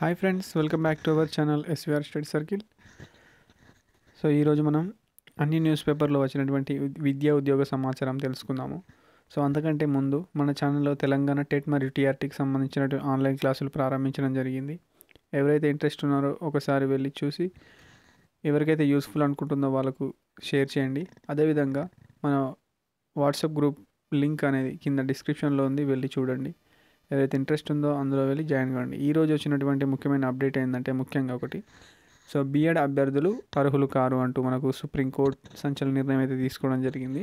hi friends welcome back to our channel SVR study circle so ఈరోజు మనం అన్ని news పేపర్లో వచ్చినటువంటి విద్యా ఉద్యోగ సమాచారం తెలుసుకుందాము సో అంతకంటే ముందు మన ఛానల్లో తెలంగాణ టెట్ మరియు టీఆర్టీకి సంబంధించిన ఆన్లైన్ క్లాసులు ప్రారంభించడం జరిగింది ఎవరైతే ఇంట్రెస్ట్ ఉన్నారో ఒకసారి వెళ్ళి చూసి ఎవరికైతే యూస్ఫుల్ అనుకుంటుందో వాళ్ళకు షేర్ చేయండి అదేవిధంగా మన వాట్సాప్ గ్రూప్ లింక్ అనేది కింద డిస్క్రిప్షన్లో ఉంది వెళ్ళి చూడండి ఏదైతే ఇంట్రెస్ట్ ఉందో అందులో వెళ్ళి జాయిన్ కావండి ఈరోజు వచ్చినటువంటి ముఖ్యమైన అప్డేట్ ఏంటంటే ముఖ్యంగా ఒకటి సో బీఎడ్ అభ్యర్థులు అర్హులు కారు అంటూ మనకు సుప్రీంకోర్టు సంచలన నిర్ణయం అయితే తీసుకోవడం జరిగింది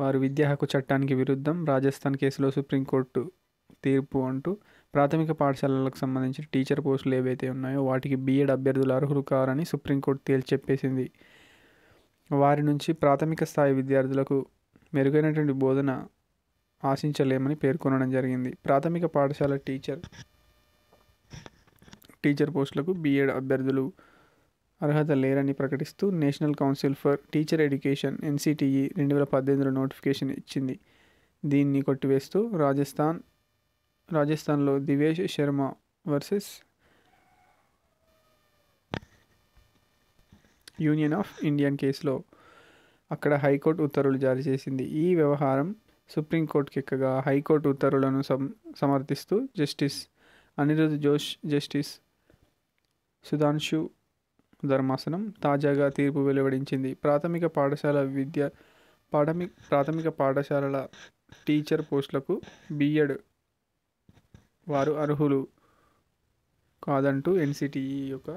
వారు విద్యా హక్కు చట్టానికి విరుద్ధం రాజస్థాన్ కేసులో సుప్రీంకోర్టు తీర్పు అంటూ ప్రాథమిక పాఠశాలలకు సంబంధించి టీచర్ పోస్టులు ఏవైతే ఉన్నాయో వాటికి బీఎడ్ అభ్యర్థులు అర్హులు కారని సుప్రీంకోర్టు తేల్చి చెప్పేసింది వారి నుంచి ప్రాథమిక స్థాయి విద్యార్థులకు మెరుగైనటువంటి బోధన ఆశించలేమని పేర్కొనడం జరిగింది ప్రాథమిక పాఠశాల టీచర్ టీచర్ పోస్టులకు బీఎడ్ అభ్యర్థులు అర్హత లేరని ప్రకటిస్తూ National Council for Teacher Education NCTE e రెండు వేల పద్దెనిమిదిలో నోటిఫికేషన్ ఇచ్చింది దీన్ని కొట్టివేస్తూ రాజస్థాన్ రాజస్థాన్లో Divesh Sharma versus union of Indian కేసులో అక్కడ హైకోర్టు ఉత్తర్వులు జారీ చేసింది ఈ వ్యవహారం సుప్రీంకోర్టుకి ఎక్కగా హైకోర్టు ఉత్తర్వులను సమ్ సమర్థిస్తూ జస్టిస్ అనిరుద్ధ్ జోష్ జస్టిస్ సుధాంశు ధర్మాసనం తాజాగా తీర్పు వెలువడించింది ప్రాథమిక పాఠశాల విద్య పాఠమి ప్రాథమిక పాఠశాలల టీచర్ పోస్టులకు బిఎడ్ వారు అర్హులు కాదంటూ ఎన్సిటిఈ యొక్క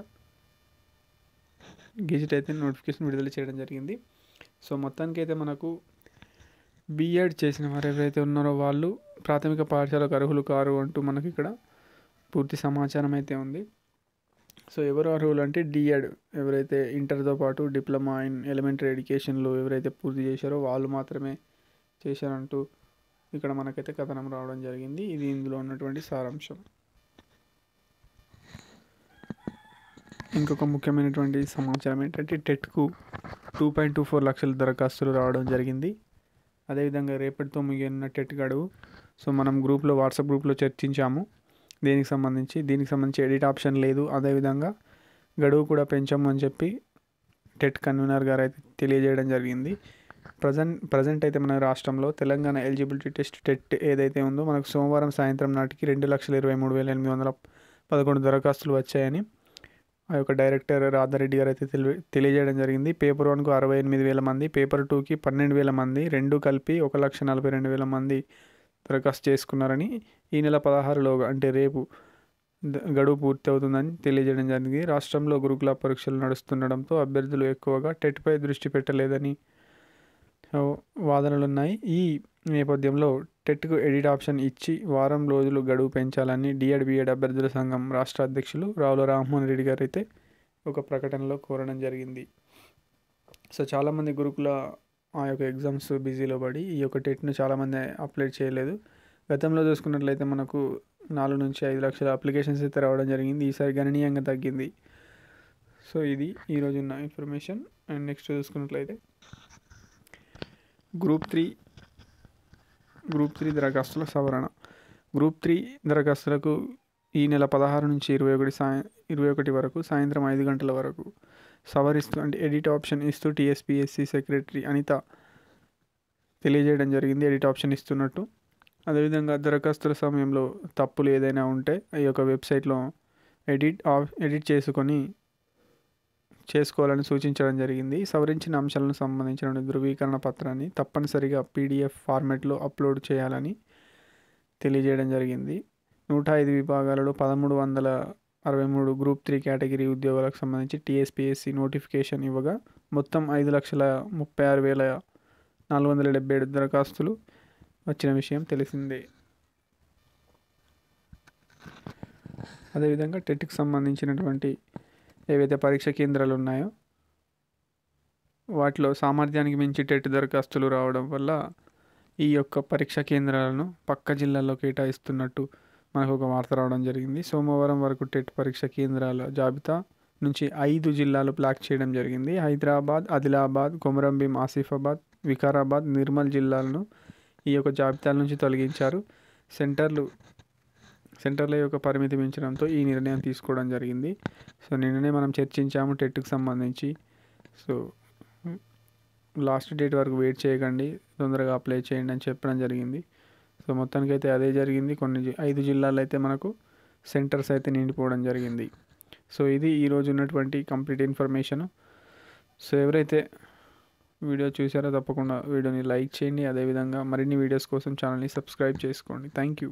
గెజిట్ అయితే నోటిఫికేషన్ విడుదల చేయడం జరిగింది సో మొత్తానికైతే మనకు బీఎడ్ చేసిన వారు ఎవరైతే ఉన్నారో వాళ్ళు ప్రాథమిక పాఠశాలకు అర్హులు కారు అంటూ మనకి ఇక్కడ పూర్తి సమాచారం అయితే ఉంది సో ఎవరు అర్హులు అంటే డిఎడ్ ఎవరైతే ఇంటర్తో పాటు డిప్లొమా ఇన్ ఎలిమెంటరీ ఎడ్యుకేషన్లో ఎవరైతే పూర్తి చేశారో వాళ్ళు మాత్రమే చేశారంటూ ఇక్కడ మనకైతే కథనం రావడం జరిగింది ఇది ఇందులో ఉన్నటువంటి సారాంశం ఇంకొక ముఖ్యమైనటువంటి సమాచారం ఏంటంటే టెట్కు టూ పాయింట్ టూ ఫోర్ లక్షల దరఖాస్తులు రావడం జరిగింది అదేవిధంగా రేపటితో ముగియనున్న టెట్ గడువు సో మనం గ్రూప్లో వాట్సాప్ గ్రూప్లో చర్చించాము దీనికి సంబంధించి దీనికి సంబంధించి ఎడిట్ ఆప్షన్ లేదు అదేవిధంగా గడువు కూడా పెంచాము అని చెప్పి టెట్ కన్వీనర్ గారు అయితే తెలియజేయడం జరిగింది ప్రజెంట్ ప్రజెంట్ అయితే మన రాష్ట్రంలో తెలంగాణ ఎలిజిబిలిటీ టెస్ట్ టెట్ ఏదైతే ఉందో మనకు సోమవారం సాయంత్రం నాటికి రెండు లక్షల ఇరవై మూడు వేల ఎనిమిది వందల పదకొండు దరఖాస్తులు వచ్చాయని ఆ యొక్క డైరెక్టర్ రాధారెడ్డి గారు అయితే తెలియ తెలియజేయడం జరిగింది పేపర్ వన్కు అరవై ఎనిమిది వేల మంది పేపర్ టూకి పన్నెండు వేల మంది రెండు కలిపి ఒక లక్ష నలభై రెండు వేల మంది దరఖాస్తు చేసుకున్నారని ఈ నెల పదహారులోగా అంటే రేపు గడువు పూర్తి అవుతుందని తెలియజేయడం జరిగింది రాష్ట్రంలో గురుకుల పరీక్షలు నడుస్తుండడంతో అభ్యర్థులు ఎక్కువగా టెట్పై దృష్టి పెట్టలేదని వాదనలున్నాయి ఈ నేపథ్యంలో టెట్కు ఎడిట్ ఆప్షన్ ఇచ్చి వారం రోజులు గడువు పెంచాలని డిఎడ్ అభ్యర్థుల సంఘం రాష్ట్ర అధ్యక్షులు రావుల రామ్మోహన్ రెడ్డి గారు అయితే ఒక ప్రకటనలో కోరడం జరిగింది సో చాలామంది గురుకుల ఆ యొక్క ఎగ్జామ్స్ బిజీలో పడి ఈ యొక్క టెట్ను చాలామంది అప్లై చేయలేదు గతంలో చూసుకున్నట్లయితే మనకు నాలుగు నుంచి ఐదు లక్షల అప్లికేషన్స్ అయితే రావడం జరిగింది ఈసారి గణనీయంగా తగ్గింది సో ఇది ఈరోజు ఉన్న ఇన్ఫర్మేషన్ అండ్ నెక్స్ట్ చూసుకున్నట్లయితే గ్రూప్ త్రీ గ్రూప్ త్రీ దరఖాస్తుల సవరణ గ్రూప్ త్రీ దరఖాస్తులకు ఈ నెల పదహారు నుంచి ఇరవై ఒకటి సాయ ఇరవై ఒకటి వరకు సాయంత్రం ఐదు గంటల వరకు సవరిస్తూ అంటే ఎడిట్ ఆప్షన్ ఇస్తూ టీఎస్పీఎస్సీ సెక్రటరీ అనిత తెలియజేయడం జరిగింది ఎడిట్ ఆప్షన్ ఇస్తున్నట్టు అదేవిధంగా దరఖాస్తుల సమయంలో తప్పులు ఏదైనా ఉంటే ఈ యొక్క వెబ్సైట్లో ఎడిట్ ఆఫ్ ఎడిట్ చేసుకొని చేసుకోవాలని సూచించడం జరిగింది సవరించిన అంశాలను సంబంధించిన ధృవీకరణ పత్రాన్ని తప్పనిసరిగా పీడిఎఫ్ ఫార్మెట్లో అప్లోడ్ చేయాలని తెలియజేయడం జరిగింది నూట ఐదు విభాగాలలో పదమూడు వందల అరవై మూడు గ్రూప్ త్రీ కేటగిరీ ఉద్యోగాలకు సంబంధించి టీఎస్పిఎస్సి నోటిఫికేషన్ ఇవ్వగా మొత్తం ఐదు లక్షల ముప్పై ఆరు వేల నాలుగు వందల డెబ్బై ఏడు దరఖాస్తులు వచ్చిన విషయం తెలిసిందే అదేవిధంగా టెట్కి సంబంధించినటువంటి ఏవైతే పరీక్ష కేంద్రాలు ఉన్నాయో వాటిలో సామర్థ్యానికి మించి టెట్ దరఖాస్తులు రావడం వల్ల ఈ యొక్క పరీక్ష కేంద్రాలను పక్క జిల్లాల్లో కేటాయిస్తున్నట్టు మనకు ఒక వార్త రావడం జరిగింది సోమవారం వరకు టెట్ పరీక్ష కేంద్రాల జాబితా నుంచి ఐదు జిల్లాలు బ్లాక్ చేయడం జరిగింది హైదరాబాద్ ఆదిలాబాద్ కొమరంభీం ఆసిఫాబాద్ వికారాబాద్ నిర్మల్ జిల్లాలను ఈ యొక్క జాబితాల నుంచి తొలగించారు సెంటర్లు సెంటర్ల యొక్క పరిమితి మించడంతో ఈ నిర్ణయం తీసుకోవడం జరిగింది సో నిన్ననే మనం చర్చించాము టెట్కి సంబంధించి సో లాస్ట్ డేట్ వరకు వెయిట్ చేయకండి తొందరగా అప్లై చేయండి అని చెప్పడం జరిగింది సో మొత్తానికైతే అదే జరిగింది కొన్ని ఐదు జిల్లాలు అయితే మనకు సెంటర్స్ అయితే నిండిపోవడం జరిగింది సో ఇది ఈరోజు ఉన్నటువంటి కంప్లీట్ ఇన్ఫర్మేషన్ సో ఎవరైతే వీడియో చూసారో తప్పకుండా వీడియోని లైక్ చేయండి అదేవిధంగా మరిన్ని వీడియోస్ కోసం ఛానల్ని సబ్స్క్రైబ్ చేసుకోండి థ్యాంక్ యూ